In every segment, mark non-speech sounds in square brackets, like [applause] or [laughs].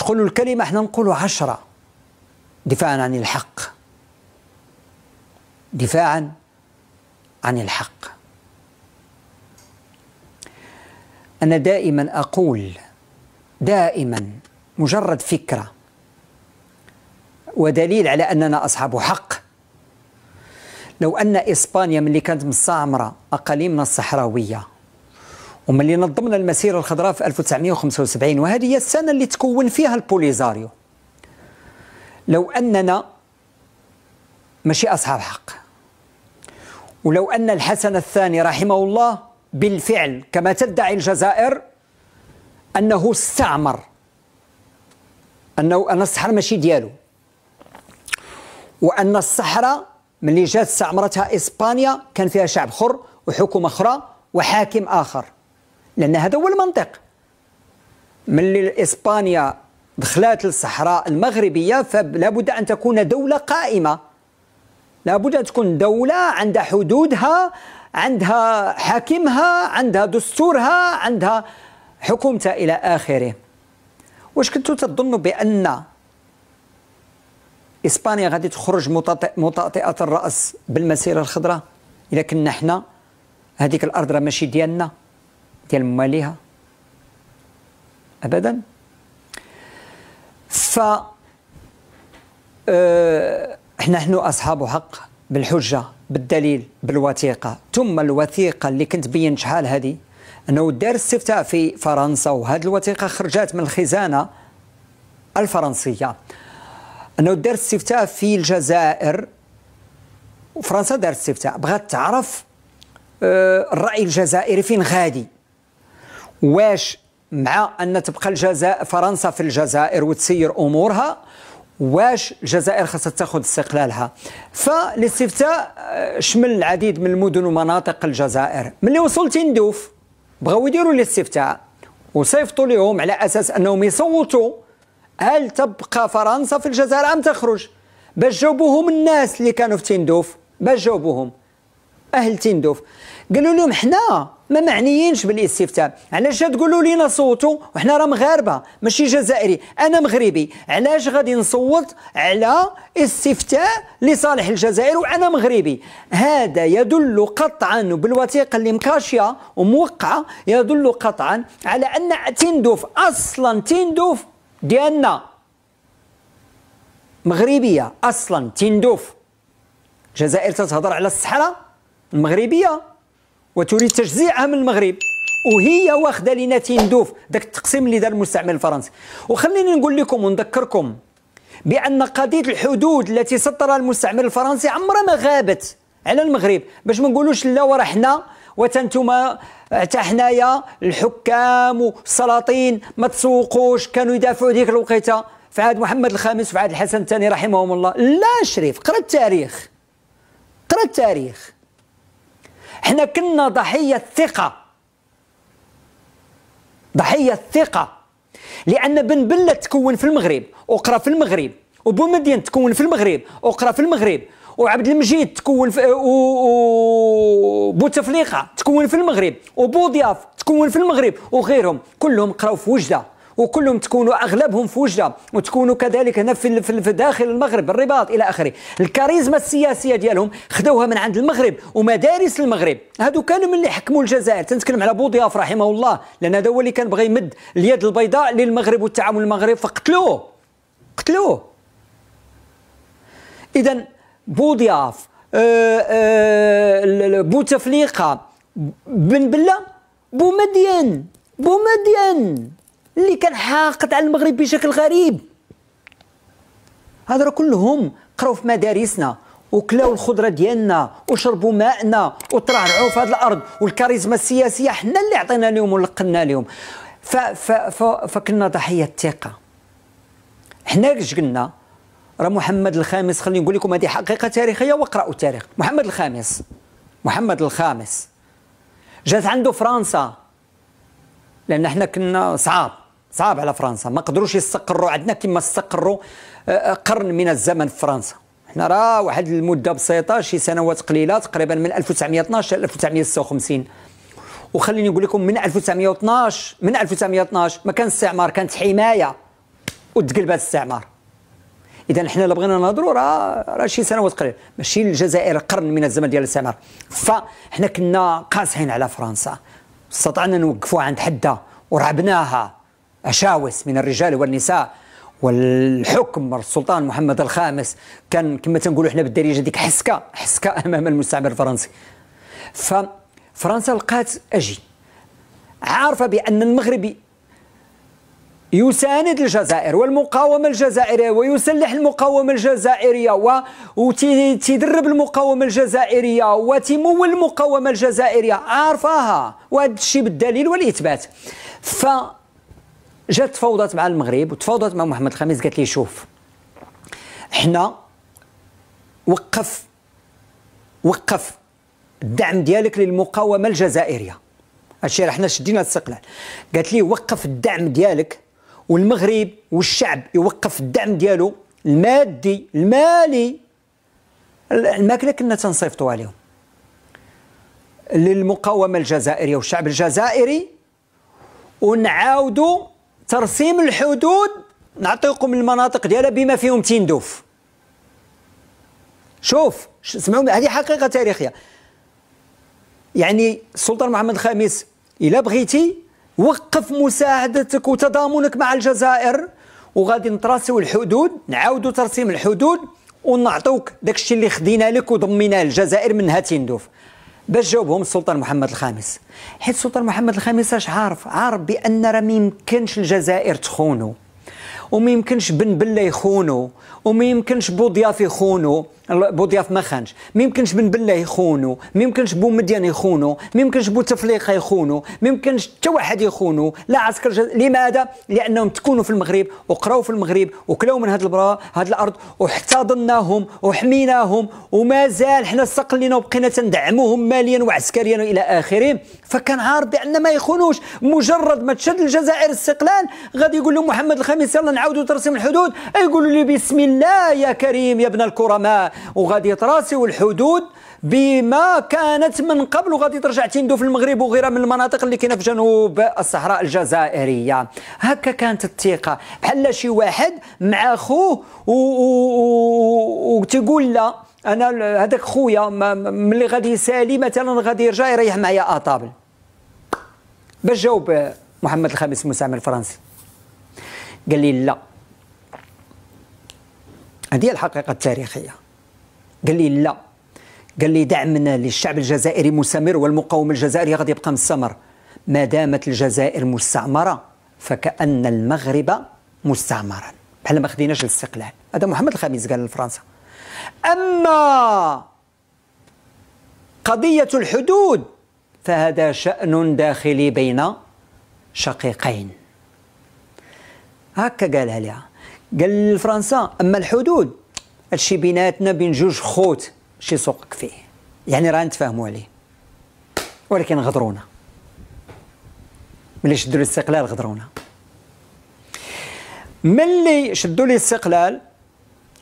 تقولوا الكلمة احنا نقولوا عشرة دفاعا عن الحق دفاعا عن الحق أنا دائما أقول دائما مجرد فكرة ودليل على أننا أصحاب حق لو أن إسبانيا من اللي كانت مستعمرة أقاليمنا الصحراوية وملي نظمنا المسيرة الخضراء في 1975 وهذه هي السنة اللي تكون فيها البوليزاريو لو أننا ماشي أصحاب حق ولو أن الحسن الثاني رحمه الله بالفعل كما تدعي الجزائر أنه استعمر أنه أن الصحراء ماشي ديالو وأن الصحراء ملي جات استعمرتها إسبانيا كان فيها شعب خر وحكومة أخرى وحاكم آخر لان هذا هو المنطق ملي اسبانيا دخلات للصحراء المغربيه فلا بد ان تكون دوله قائمه لا بد ان تكون دوله عندها حدودها عندها حاكمها عندها دستورها عندها حكومتها الى اخره واش كنتوا تظنوا بان اسبانيا غادي تخرج مطاطئه الراس بالمسيره الخضراء اذا كنا حنا هذيك الارض راه ماشي ديالنا ديال مواليها ابدا ف آه، احنا نحن اصحاب حق بالحجه بالدليل بالوثيقه ثم الوثيقه اللي كنت بين شحال هذه انه دار استفتاء في فرنسا وهذه الوثيقه خرجت من الخزانه الفرنسيه انه دار استفتاء في الجزائر وفرنسا دارت استفتاء بغات تعرف آه، الراي الجزائري فين غادي واش مع ان تبقى الجزائر فرنسا في الجزائر وتسير امورها واش الجزائر خاصها تاخذ استقلالها فالاستفتاء آه، شمل العديد من المدن ومناطق الجزائر ملي وصلت ندوف بغاو يديروا الاستفتاء وصيفطوا لهم على اساس انهم يصوتوا هل تبقى فرنسا في الجزائر ام تخرج باش جاوبوهم الناس اللي كانوا في تندوف باش جاوبوهم اهل تندوف قالوا لهم حنا ما معنيينش بالاستفتاء علاش تقولوا لينا صوتوا وحنا راه مغاربه ماشي جزائري انا مغربي علاش غادي نصوت على استفتاء لصالح الجزائر وانا مغربي هذا يدل قطعا بالوثيقه اللي مكاشيه وموقعه يدل قطعا على ان تندوف اصلا تندوف ديالنا مغربيه اصلا تندوف جزائر تتهضر على الصحراء المغربيه وتريد تجزيعها من المغرب وهي واخده لينا تندوف داك التقسيم اللي دار المستعمر الفرنسي وخليني نقول لكم ونذكركم بان قضيه الحدود التي سطرها المستعمر الفرنسي عمرها ما غابت على المغرب باش ما نقولوش لا ورا حنا وتنتم حتى حنايا الحكام والسلاطين ما تسوقوش كانوا يدافعوا ديك الوقيته في عهد محمد الخامس وفي عهد الحسن الثاني رحمهم الله لا شريف قرا التاريخ قرا التاريخ حنا كنا ضحيه الثقه ضحيه الثقه لان بن بله تكون في المغرب وقرا في المغرب وبومدين تكون في المغرب وقرا في المغرب وعبد المجيد تكون في بوتفليقة تكون في المغرب وبوضياف تكون في المغرب وغيرهم كلهم قراو في وجده وكلهم تكونوا اغلبهم في وجده وتكونوا كذلك هنا في, في داخل المغرب الرباط الى اخره الكاريزما السياسيه ديالهم خدوها من عند المغرب ومدارس المغرب هادو كانوا من اللي حكموا الجزائر تنتكلم على بوضياف رحمه الله لان هذا هو اللي كان بغى يمد اليد البيضاء للمغرب والتعامل المغرب فقتلوه قتلوه اذا بوضياف آه، آه، بوتفليقه بن بله بومدين بومدين اللي كان حاقد على المغرب بشكل غريب هذا كلهم قراو في مدارسنا وكلاو الخضره ديالنا وشربوا ماءنا وترعرعوا في هذه الارض والكاريزما السياسيه حنا اللي عطينا لهم ولقنا لهم ف ف ف فكنا ضحيه الثقه حنا اش قلنا راه محمد الخامس خليني نقول لكم هذه حقيقه تاريخيه واقراوا التاريخ محمد الخامس محمد الخامس جات عنده فرنسا لان احنا كنا صعاب صعب على فرنسا ما قدروش يستقروا عندنا كما استقروا آه، آه، قرن من الزمن في فرنسا حنا راه واحد المده بسيطه شي سنوات قليله تقريبا من 1912 ل 1956 وخليني نقول لكم من 1912 من 1912 ما كان استعمار كانت حمايه وتقلب هذا الاستعمار اذا حنا اللي بغينا نهضروا راه راه شي سنوات قليله ماشي الجزائر قرن من الزمن ديال الاستعمار فحنا كنا قاصحين على فرنسا استطعنا نوقفوها عند حدها ورعبناها أشاوس من الرجال والنساء والحكم السلطان محمد الخامس كان كما تنقولوا حنا بالدارجه ديك حسكه حسكه [laughs] امام المستعمر الفرنسي ففرنسا لقات اجي عارفه بان المغربي يساند الجزائر والمقاومة الجزائرية ويسلح المقاومة الجزائرية وتدرب المقاومة الجزائرية وتمول المقاومة الجزائرية عارفاها وهذا الشيء بالدليل والإثبات ف جات تفاوضات مع المغرب وتفاوضات مع محمد الخامس قالت لي شوف حنا وقف وقف الدعم ديالك للمقاومه الجزائريه هادشي راه حنا شدينا الاستقلال قالت لي وقف الدعم ديالك والمغرب والشعب يوقف الدعم ديالو المادي المالي الماكله كنا تنصيفطوها عليهم للمقاومه الجزائريه والشعب الجزائري ونعاودوا ترسيم الحدود نعطيكم المناطق ديالها بما فيهم تندوف شوف اسمعوا هذه حقيقه تاريخيه يعني السلطان محمد الخامس الا بغيتي وقف مساعدتك وتضامنك مع الجزائر وغادي نتراسيو الحدود نعاودوا ترسيم الحدود ونعطوك داكشي اللي خدينا لك وضميناه الجزائر منها تندوف باش جاوبهم السلطان محمد الخامس حيت السلطان محمد الخامس اش عارف عارف بان راه ميمكنش الجزائر تخونه وميمكنش بن بله يخونه وميمكنش بوضياف يخونه بوضياف ما خانش ميمكنش بن بله يخونو ميمكنش بو مديان يخونو ميمكنش بو تفليقه يخونو ميمكنش حتى واحد يخونو لا عسكر جل... لماذا لانهم تكونوا في المغرب وقراو في المغرب وكلاو من هذه البرا هذه الارض واحتضناهم وحميناهم ومازال حنا استقلينا وبقينا تندعموهم ماليا وعسكريا والى اخره فكان عارف بان ما يخونوش مجرد ما تشد الجزائر استقلال غادي يقول له محمد الخامس يلا نعاودوا ترسيم الحدود يقولوا لي بسم الله يا كريم يا ابن الكرماء وغادي تراسيو الحدود بما كانت من قبل وغادي ترجع تندو في المغرب وغيرها من المناطق اللي كاينه في جنوب الصحراء الجزائريه هكا كانت الثقه بحال شي واحد مع خوه وتقول لا انا هذاك خويا ملي غادي يسالي مثلا غادي يرجع يريح معايا اطابل باش جاوب محمد الخامس المستعمر الفرنسي قال لي لا هذه الحقيقه التاريخيه قال لي لا قال لي دعمنا للشعب الجزائري مستمر والمقاومه الجزائريه غادي يبقى مستمر ما دامت الجزائر مستعمره فكان المغرب مستعمرا بحال ما خديناش الاستقلال هذا محمد الخامس قال لفرنسا اما قضيه الحدود فهذا شان داخلي بين شقيقين هكا قالها لها قال لفرنسا اما الحدود هادشي بيناتنا بين جوج خوت شي سوقك فيه يعني راه نتفاهموا عليه ولكن غدرونا ملي شدوا الاستقلال غدرونا ملي شدوا الاستقلال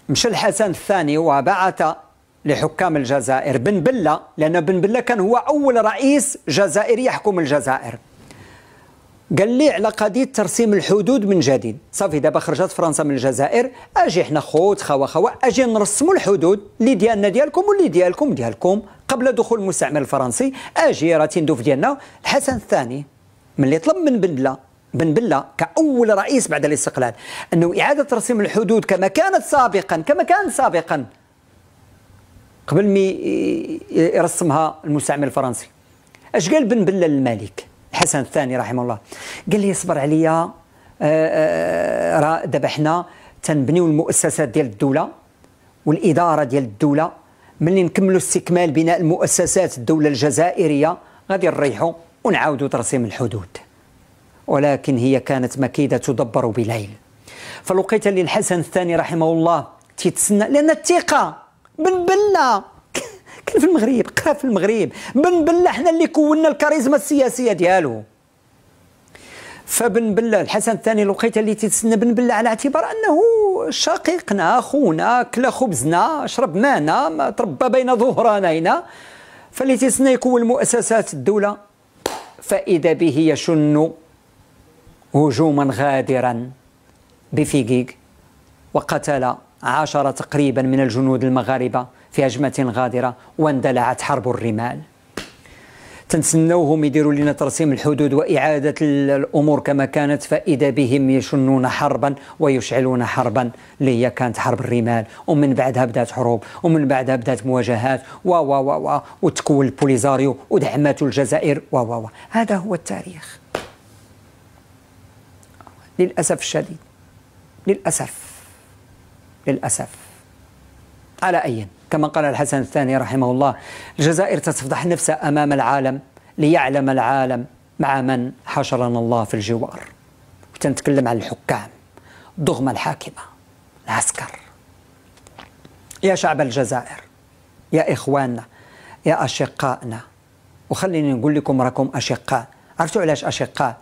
مشى الحسن الثاني وبعث لحكام الجزائر بن بلة لأن بن بلة كان هو أول رئيس جزائري يحكم الجزائر قال لي على قضيه ترسيم الحدود من جديد صافي دابا خرجت فرنسا من الجزائر اجي حنا خوت خوا خوا اجي نرسموا الحدود اللي ديالنا ديالكم واللي ديالكم ديالكم قبل دخول المستعمر الفرنسي اجي راه تندوف ديالنا الحسن الثاني ملي طلب من بندله بن بلة كأول رئيس بعد الاستقلال أنه إعادة ترسيم الحدود كما كانت سابقا كما كان سابقا قبل ما يرسمها المستعمر الفرنسي اش قال بن بلة للملك الحسن الثاني رحمه الله قال لي اصبر عليا راه دابا آه، حنا تنبنيو المؤسسات ديال الدوله والاداره ديال الدوله ملي نكملوا استكمال بناء المؤسسات الدوله الجزائريه غادي نريحوا ونعاودوا ترسيم الحدود ولكن هي كانت مكيده تدبر بليل فلقيت للحسن الثاني رحمه الله تيتسنى لان الثقه بالبله قتل في المغرب قرا في المغرب بن بله حنا اللي كونا الكاريزما السياسيه ديالو فبن بله الحسن الثاني الوقيته اللي تتسنى بن بله على اعتبار انه شقيقنا خونا كلا خبزنا شرب ما تربى بين ظهرانينا فاللي تتسنى يكون مؤسسات الدوله فاذا به يشن هجوما غادرا بفيقيق وقتل عشرة تقريبا من الجنود المغاربة في هجمة غادرة واندلعت حرب الرمال تنتسناوهم يديروا لنا ترسيم الحدود وإعادة الأمور كما كانت فإذا بهم يشنون حربا ويشعلون حربا اللي هي كانت حرب الرمال ومن بعدها بدات حروب ومن بعدها بدات مواجهات و و و و وتكون البوليزاريو ودعمات الجزائر و و و هذا هو التاريخ للأسف الشديد للأسف للأسف على أي كما قال الحسن الثاني رحمه الله الجزائر تفضح نفسها أمام العالم ليعلم العالم مع من حشرنا الله في الجوار وتنتكلم على الحكام ضغمة الحاكمة العسكر يا شعب الجزائر يا إخواننا يا أشقائنا وخليني نقول لكم راكم أشقاء عرفتوا علاش أشقاء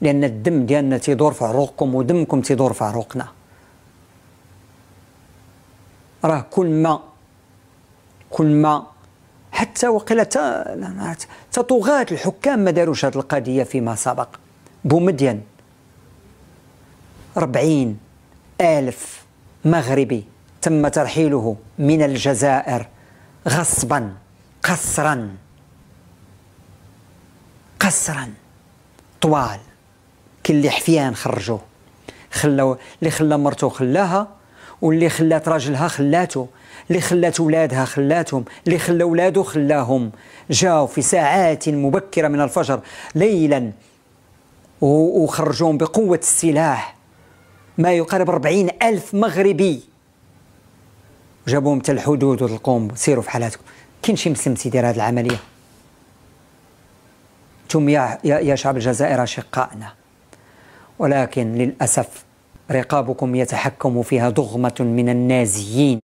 لأن الدم ديالنا تيدور في عروقكم ودمكم تيدور في عروقنا راه كل ما كل ما حتى وقيلا حتى طغاة الحكام ما داروش هذه القضيه فيما سبق بومدين 40 ألف مغربي تم ترحيله من الجزائر غصبا قسرا قسرا طوال كل حفيان خرجوه خلاو اللي خلى مرته خلاها واللي خلات راجلها خلاته اللي خلات ولادها خلاتهم اللي خلى ولاده خلاهم جاو في ساعات مبكرة من الفجر ليلا وخرجوهم بقوة السلاح ما يقارب 40 ألف مغربي جابوهم تالحدود الحدود سيروا في حالاتكم كاين شي مسلم تيدير هذه العملية انتم يا يا شعب الجزائر اشقائنا ولكن للأسف رقابكم يتحكم فيها ضغمة من النازيين